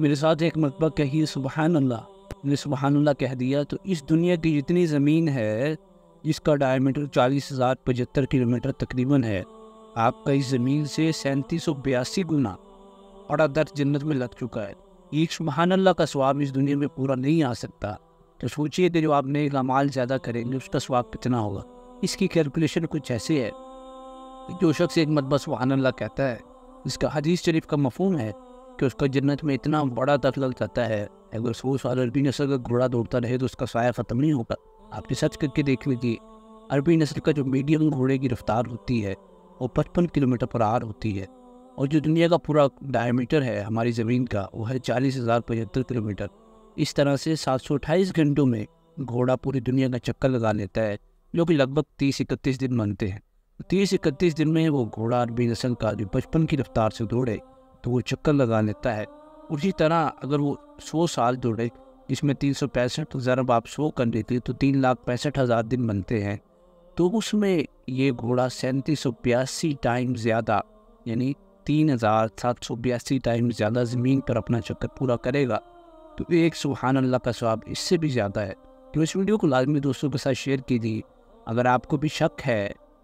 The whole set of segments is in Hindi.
मेरे साथ एक मतबा कही सुबहान अल्लाह मैंने सुबहानल्ला कह दिया तो इस दुनिया की जितनी ज़मीन है जिसका डायमीटर चालीस हज़ार पचहत्तर किलोमीटर तकरीबन है आपका इस ज़मीन से सैंतीस सौ बयासी गुना बड़ा दर्द जन्नत में लग चुका है एक सुबहानल्ला का स्वाब इस दुनिया में पूरा नहीं आ सकता तो सोचिए कि जो आप नए कमाल ज़्यादा करेंगे उसका स्वाब कितना होगा इसकी कैलकुलेशन कुछ ऐसे है जो शख्स एक मतबा सुबहानल्ला कहता है इसका हदीस शरीफ का मफहम है कि उसका जन्नत में इतना बड़ा तक लग जाता है अगर सौ साल अरबी नस्ल का घोड़ा दौड़ता रहे तो उसका साया ख़त्म नहीं होगा आप सच करके देख लीजिए अरबी नस्ल का जो मीडियम घोड़े की रफ्तार होती है वो पचपन किलोमीटर पर आर होती है और जो दुनिया का पूरा डायमीटर है हमारी ज़मीन का वो है चालीस हज़ार पचहत्तर किलोमीटर इस तरह से सात सौ अट्ठाईस घंटों में घोड़ा पूरी दुनिया का चक्कर लगा लेता है जो कि लगभग तीस इकतीस दिन मानते हैं तीस इकतीस दिन में वो घोड़ा अरबी नस्ल का जो बचपन की रफ्तार से दौड़े तो वो चक्कर लगा लेता है उसी तरह अगर वो सौ साल जोड़े जिसमें तीन सौ पैंसठ अब आप सौ कर देते तो तीन लाख पैंसठ हज़ार दिन बनते हैं तो उसमें ये घोड़ा सैंतीस सौ बयासी टाइम ज़्यादा यानी तीन हज़ार सात सौ बयासी टाइम ज़्यादा ज़मीन पर अपना चक्कर पूरा करेगा तो एक सुबहान अल्लाह का स्वाब इससे भी ज़्यादा है तो इस वीडियो को लाजमी दोस्तों के साथ शेयर कीजिए अगर आपको भी शक है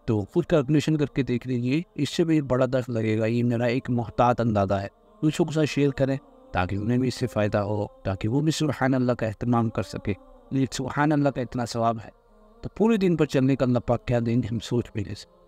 तो खुद कैलकुलेशन करके देख लीजिए इससे भी बड़ा दर्द लगेगा ये मेरा एक मोहतात अंदाज़ा है दूसरों के साथ शेयर करें ताकि उन्हें भी इससे फ़ायदा हो ताकि वो भी सुबहान अल्लाह का अहतमाम कर सके सुबहान अल्लाह का इतना सवाब है तो पूरे दिन पर चलने का अल्लाह पाक क्या देंगे हम सोच भी नहीं सकते